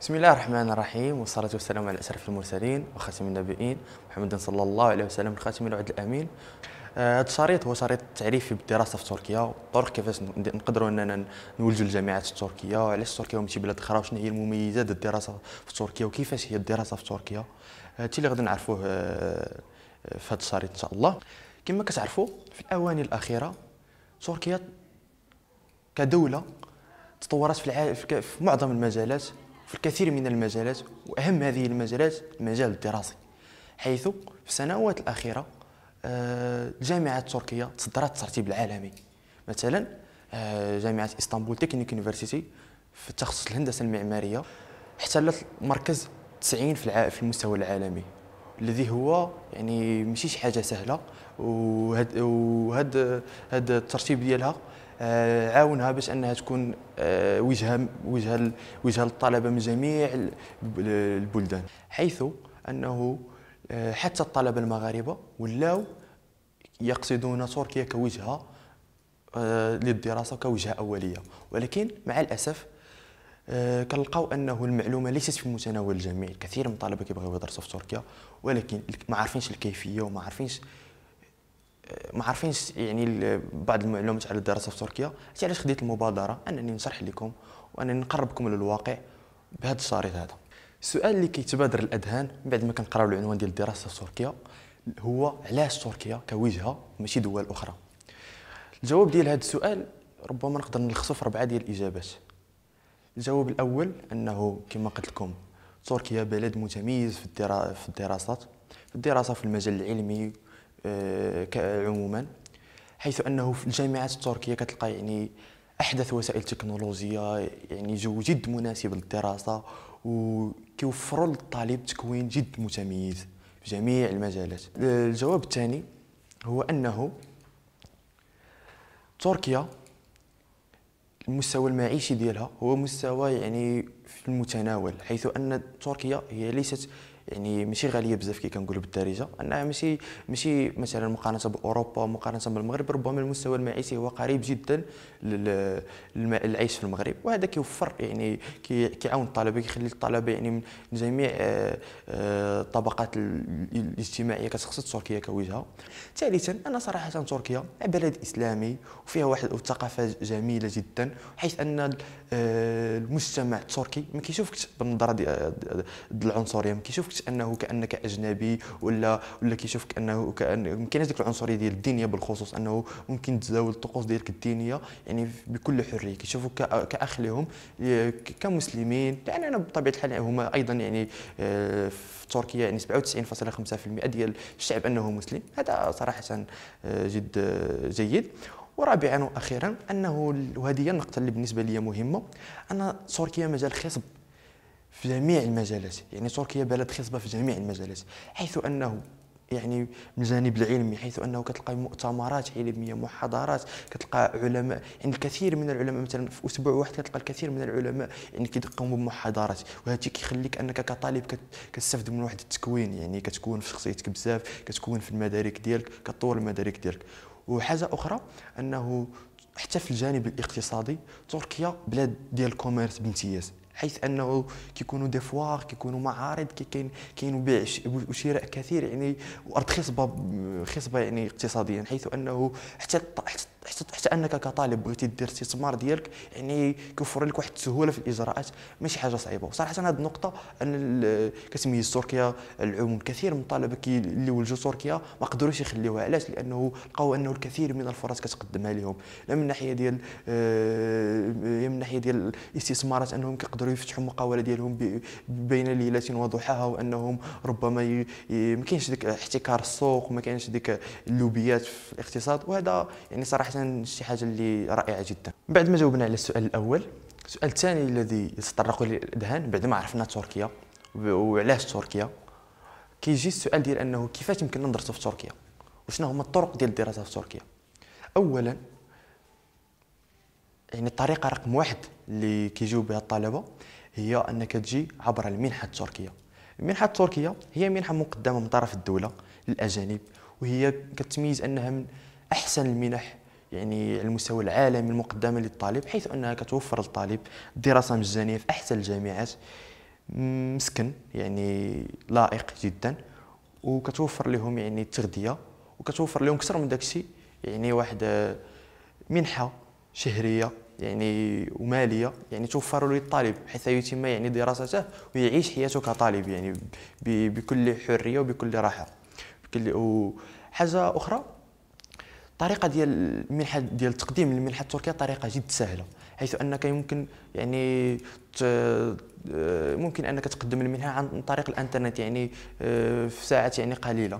بسم الله الرحمن الرحيم والصلاة والسلام على أشرف المرسلين وخاتم النبيين محمد صلى الله عليه وسلم الخاتم الوعد الأمين آه، هذا الشريط هو شريط تعريفي بالدراسة في تركيا والطرق كيفاش نقدروا أننا نولجوا الجامعات التركية وعلاش تركيا ومشي بلاد أخرى وشنو هي المميزات الدراسة في تركيا وكيفاش هي الدراسة في تركيا هذا آه، اللي غادي نعرفوه آه، في هذا الشريط إن شاء الله كما كتعرفوا في الأواني الأخيرة تركيا كدولة تطورت في, الع... في معظم المجالات في الكثير من المجالات وأهم هذه المجالات المجال الدراسي حيث في السنوات الأخيرة الجامعة آه، التركية تصدرت الترتيب العالمي مثلا آه، جامعة اسطنبول تكنيك يونيفرسيتي في تخصص الهندسة المعمارية احتلت مركز 90 في في المستوى العالمي الذي هو يعني ماشي شي حاجه سهله وهاد وهاد هاد الترتيب ديالها آه، عاونها باش انها تكون آه، وجهه وجهه وجهه للطلبه من جميع البلدان حيث انه آه، حتى الطلبه المغاربه ولاو يقصدون تركيا كوجهه للدراسه كوجهه اوليه ولكن مع الاسف كنلقاو انه المعلومه ليست في متناول الجميع الكثير من الطلبه كيبغيو يدرسوا في تركيا ولكن ما عارفينش الكيفيه وما عارفينش ما عارفينش يعني بعض المعلومات على الدراسه في تركيا علاش علاش خديت المبادره انني نشرح لكم وانني نقربكم للواقع بهذا الشريط هذا السؤال اللي كيتبادر الاذهان بعد ما كنقراو العنوان ديال الدراسه في تركيا هو علاش تركيا كوجهه ماشي دول اخرى الجواب ديال هذا السؤال ربما نقدر نلخصو في اربعه ديال الاجابات الجواب الاول انه كما قلت لكم تركيا بلد متميز في الدراسات في الدراسه في المجال العلمي آه، عموما حيث انه في الجامعات التركيه كتلقى يعني احدث وسائل تكنولوجيه يعني جو جد مناسب للدراسه وكيوفروا للطالب تكوين جد متميز في جميع المجالات الجواب الثاني هو انه تركيا المستوى المعيشي ديالها هو مستوى يعني في المتناول حيث ان تركيا هي ليست يعني ماشي غاليه بزاف كي كنقولوا بالدارجه انها ماشي ماشي مثلا مقارنه باوروبا مقارنه بالمغرب ربما المستوى المعيشي هو قريب جدا للعيش في المغرب وهذا كيوفر يعني كيعاون الطلبه كيخلي الطلبه يعني من جميع الطبقات آه، آه، الاجتماعيه كتخصص تركيا كوجهه ثالثا انا صراحه تركيا بلد اسلامي وفيها واحد الثقافه جميله جدا حيث ان آه، المجتمع التركي ما كيشوفكش بالنظره العنصريه ما كيشوفكش كيشوفكش انه كانك اجنبي ولا ولا كيشوفك انه كان ممكن هذيك العنصريه ديال الدينيه بالخصوص انه ممكن تزاول الطقوس ديالك الدينيه يعني بكل حريه كيشوفوك كاخ لهم كمسلمين لان يعني انا بطبيعه الحال هما ايضا يعني آه، في تركيا يعني 97.5% ديال الشعب انه مسلم هذا صراحه آه، جد آه، جيد ورابعا واخيرا انه وهذه هي النقطه اللي بالنسبه لي مهمه ان تركيا مجال خصب في جميع المجالات يعني تركيا بلد خصبة في جميع المجالات حيث أنه يعني من الجانب العلمي حيث انه كتلقى مؤتمرات علميه محاضرات كتلقى علماء يعني الكثير من العلماء مثلا في اسبوع واحد كتلقى الكثير من العلماء يعني كيقوموا بمحاضرات وهذا كيخليك انك كطالب كتستفد من واحد التكوين يعني كتكون في شخصيتك بزاف كتكون في المدارك ديالك كطور المدارك ديالك وحاجه اخرى انه حتى في الجانب الاقتصادي تركيا بلاد ديال الكوميرس بامتياز حيث انه كيكونوا دي فوار كيكونوا معارض كاين كاين بيع وشراء كثير يعني وارض خصبه خصبه يعني اقتصاديا حيث انه حتى حتى حتى حتى انك كطالب بغيتي دير الاستثمار ديالك يعني كيوفر لك واحد السهوله في الاجراءات ماشي حاجه صعيبه وصراحه هذه النقطه ان كتميز تركيا العموم كثير من الطلبه اللي ولجوا تركيا ما قدروش يخليوها علاش لانه لقاو انه الكثير من الفرص كتقدمها لهم لا من الناحيه ديال آه، من الناحيه ديال الاستثمارات انهم كيقدروا يفتحوا المقاوله ديالهم بين ليله وضحاها وانهم ربما ما كاينش ديك احتكار السوق ما كاينش ديك اللوبيات في الاقتصاد وهذا يعني صراحه شي حاجه اللي رائعه جدا بعد ما جاوبنا على السؤال الاول السؤال الثاني الذي يتطرق للاذهان بعد ما عرفنا تركيا وعلاش تركيا كيجي السؤال ديال انه كيفاش يمكن ندرسوا في تركيا وشنو هما الطرق ديال الدراسه في تركيا اولا يعني الطريقه رقم واحد اللي كيجيو بها الطلبه هي انك تجي عبر المنحه التركيه المنحه التركيه هي منحه مقدمه من طرف الدوله للاجانب وهي كتميز انها من احسن المنح يعني المستوى العالمي المقدمه للطالب حيث انها كتوفر للطالب دراسه مجانيه في احسن الجامعات مسكن يعني لائق جدا وكتوفر لهم يعني التغذيه وكتوفر لهم اكثر من داكشي يعني واحد آه، منحه شهريه يعني وماليه يعني توفر للطالب حيث يتم يعني دراسته ويعيش حياته كطالب يعني بكل حريه وبكل راحه بكل وحاجه اخرى الطريقه ديال المنحه ديال تقديم المنحه التركيه طريقه جد سهله حيث انك يمكن يعني ممكن انك تقدم المنحه عن طريق الانترنت يعني آه، في ساعات يعني قليله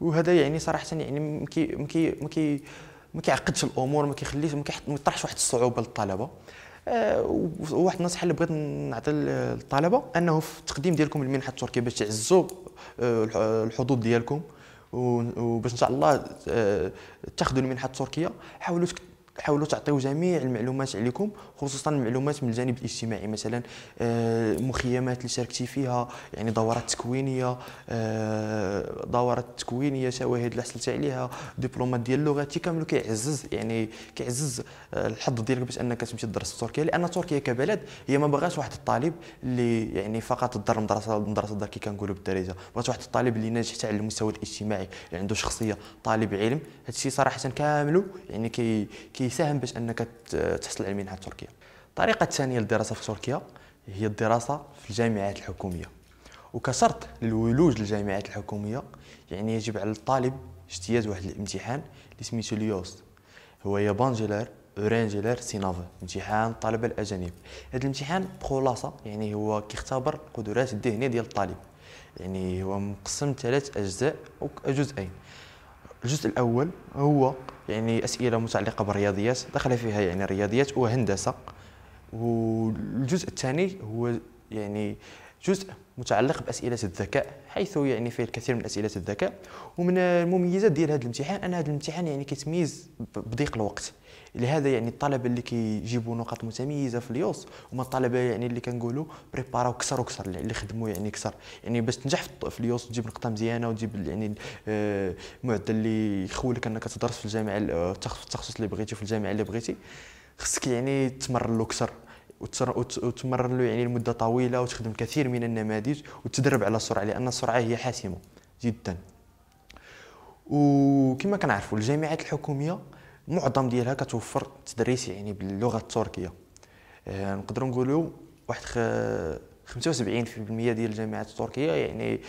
وهذا يعني صراحه يعني مكي مكي مكي ما كيعقدش الامور ما كيخليش ما كيطرحش واحد الصعوبه للطلبه آه، واحد النصيحه اللي بغيت نعطي للطلبه انه في التقديم ديالكم المنحه التركيه باش تعزوا آه، الحظوظ ديالكم وباش ان شاء الله آه، تاخذوا المنحه التركيه حاولوا حاولوا تعطيو جميع المعلومات عليكم خصوصا المعلومات من الجانب الاجتماعي مثلا المخيمات آه، اللي شاركتي فيها يعني دورات تكوينيه آه، دورات تكوينيه شواهد اللي حصلتي عليها دبلومات ديال لغتي كامل كيعزز يعني كيعزز الحظ ديالك باش انك تمشي تدرس في تركيا لان تركيا كبلد هي ما بغاش واحد الطالب اللي يعني فقط دار المدرسه المدرسه الدار كي كنقولوا بالدارجه بغات واحد الطالب اللي ناجح حتى على المستوى الاجتماعي اللي عنده شخصيه طالب علم هادشي صراحه كامل يعني كي كي يساهم باش انك تحصل على المنحه التركيه الطريقه الثانيه للدراسه في تركيا هي الدراسه في الجامعات الحكوميه وكشرط للولوج للجامعات الحكوميه يعني يجب على الطالب اجتياز واحد الامتحان اللي سميتو اليوس هو يابانجيلر اورانجيلر سينافا امتحان الطلبه الاجانب هذا الامتحان بخلاصه يعني هو كيختبر القدرات الذهنيه ديال الطالب يعني هو مقسم ثلاث اجزاء او جزئين الجزء الاول هو يعني اسئله متعلقه بالرياضيات دخل فيها يعني الرياضيات وهندسه والجزء الثاني هو يعني جزء متعلق باسئله الذكاء حيث يعني فيه الكثير من اسئله الذكاء ومن المميزات ديال هذا الامتحان ان هذا الامتحان يعني كيتميز بضيق الوقت لهذا يعني الطلبه اللي كيجيبوا نقاط متميزه في اليوس هما الطلبه يعني اللي كنقولوا بريباراو كثر وكثر اللي خدموا يعني كثر يعني باش تنجح في اليوس وتجيب نقطه مزيانه وتجيب يعني المعدل آه، اللي يخولك انك تدرس في الجامعه آه، التخصص اللي بغيتي في الجامعه اللي بغيتي خصك يعني تمرن له كثر وتمرر له يعني لمده طويله وتخدم كثير من النماذج وتدرب على السرعه لان السرعه هي حاسمه جدا وكما كنعرفوا الجامعات الحكوميه معظم ديالها كتوفر التدريس يعني باللغه التركيه آه، نقدروا نقولوا واحد 75% ديال الجامعات التركيه يعني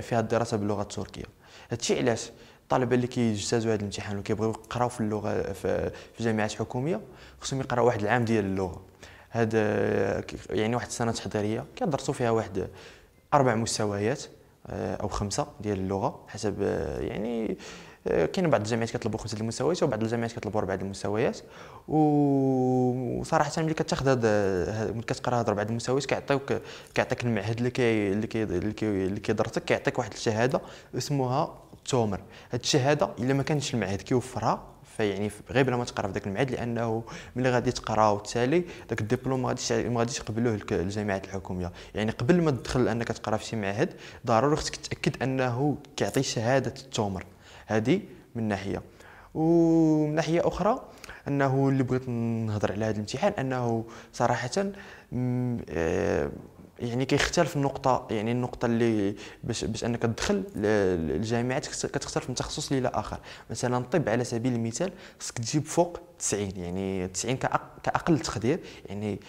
فيها الدراسه باللغه التركيه هادشي علاش الطلبه اللي كيجتازوا هذا الامتحان وكيبغيو يقراو في اللغه في جامعات حكوميه خصهم يقراو واحد العام ديال اللغه هاد آه، يعني واحد السنه تحضيريه كيدرسوا فيها واحد اربع مستويات آه، او خمسه ديال اللغه حسب آه، يعني كاين بعض الجامعات كيطلبوا خمسه المستويات وبعض الجامعات كيطلبوا اربعه المستويات وصراحه ملي كتاخذ هاد ملي كتقرا هاد اربعه المستويات كيعطيوك كيعطيك المعهد اللي كي اللي اللي كيدرسك كيعطيك واحد الشهاده اسمها التومر هاد الشهاده الا ما كانش المعهد كيوفرها فيعني غير بلا ما تقرا في ذاك المعهد لانه ملي غادي تقرا وتالي ذاك الدبلوم ما غاديش ما غاديش يقبلوه الجامعات الحكوميه يعني قبل ما تدخل انك تقرا في شي معهد ضروري خصك تاكد انه كيعطي شهاده التومر هذه من ناحيه ومن ناحيه اخرى انه اللي بغيت نهضر على هذا الامتحان انه صراحه آه، يعني كيختلف النقطه يعني النقطه اللي باش باش انك تدخل الجامعات كتختلف من تخصص الى اخر مثلا الطب على سبيل المثال خصك تجيب فوق 90 يعني 90 كأق... كاقل تقدير يعني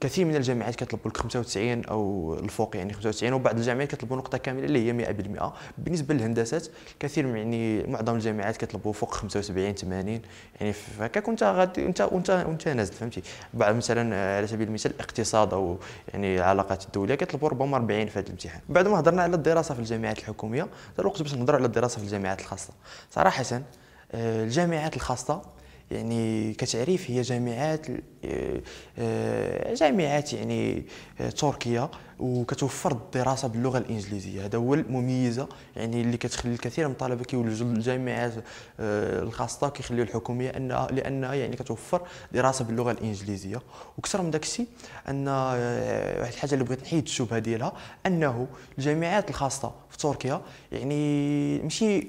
كثير من الجامعات كيطلبوا لك 95 او الفوق يعني 95 وبعض الجامعات كيطلبوا نقطه كامله اللي هي 100% بالنسبه للهندسات كثير من يعني معظم الجامعات كيطلبوا فوق 75 80 يعني فكاك انت غادي انت وانت وانت نازل فهمتي بعض مثلا على سبيل المثال الاقتصاد او يعني العلاقات الدوليه كيطلبوا ربما 40 في هذا الامتحان بعد ما هضرنا على الدراسه في الجامعات الحكوميه دروك الوقت باش نهضروا على الدراسه في الجامعات الخاصه صراحه آه، الجامعات الخاصه يعني كتعريف هي جامعات آه، آه، جامعات يعني آه، تركيه وكتوفر الدراسه باللغه الانجليزيه هذا هو المميزه يعني اللي كتخلي الكثير من الطلبه كيولجوا للجامعات آه، الخاصه كيخليو الحكوميه انها لانها يعني كتوفر دراسه باللغه الانجليزيه وكثر من داكشي الشيء ان آه، واحد الحاجه اللي بغيت نحيد الشبهه ديالها انه الجامعات الخاصه في تركيا يعني ماشي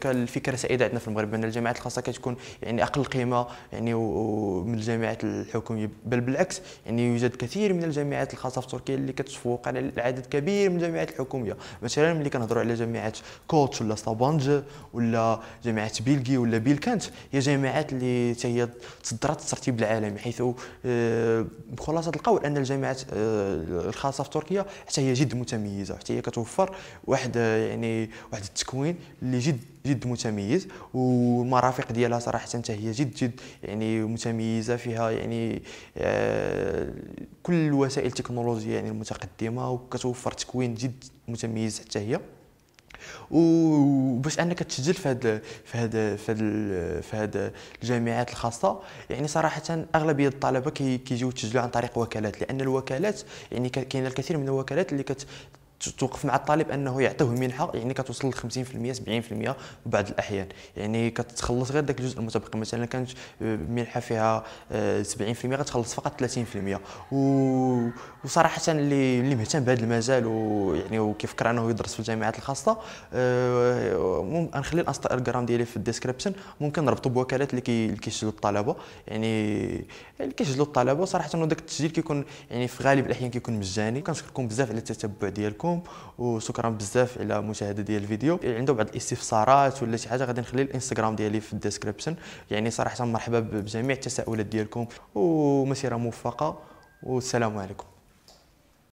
كالفكره السائده عندنا في المغرب ان الجامعات الخاصه كتكون يعني اقل قيمه يعني من الجامعات الحكوميه بل بالعكس يعني يوجد كثير من الجامعات الخاصه في تركيا اللي اللي كتفوق على العدد كبير من الجامعات الحكوميه مثلا ملي كنهضروا على جامعه كوتش ولا سابانج ولا جامعه بيلغي ولا بيلكانت هي جامعات اللي حتى هي تصدرت الترتيب العالمي حيث آه، بخلاصه القول ان الجامعات آه، الخاصه في تركيا حتى هي جد متميزه حتى هي كتوفر واحد آه، يعني واحد التكوين اللي جد جد متميز والمرافق ديالها صراحه حتى هي جد جد يعني متميزه فيها يعني آه، كل الوسائل التكنولوجيه يعني المتقدمه وكتوفر تكوين جد متميز حتى هي وباش انك تسجل في هاد في هاد في هاد في هاد الجامعات الخاصه يعني صراحه اغلبيه الطلبه كيجيو تسجلوا عن طريق وكالات لان الوكالات يعني كاين الكثير من الوكالات اللي كت توقف مع الطالب انه يعطيه منحه يعني كتوصل ل 50% 70% بعض الاحيان يعني كتخلص غير ذاك الجزء المتبقي مثلا كانت آه، منحه فيها 70% آه، غتخلص فقط 30% و... وصراحه اللي اللي مهتم بهذا المجال ويعني وكيفكر انه يدرس في الجامعات الخاصه آه، ممكن نخلي الانستغرام ديالي في الديسكريبشن ممكن نربطو بوكالات اللي كي... كيسجلوا الطلبه يعني اللي كيسجلوا الطلبه صراحه داك التسجيل كيكون يعني في غالب الاحيان كيكون مجاني كنشكركم بزاف على التتبع ديالكم ديالكم وشكرا بزاف على المشاهده ديال الفيديو عنده بعض الاستفسارات ولا شي حاجه غادي نخلي الانستغرام ديالي في الديسكريبشن يعني صراحه مرحبا بجميع التساؤلات ديالكم ومسيره موفقه والسلام عليكم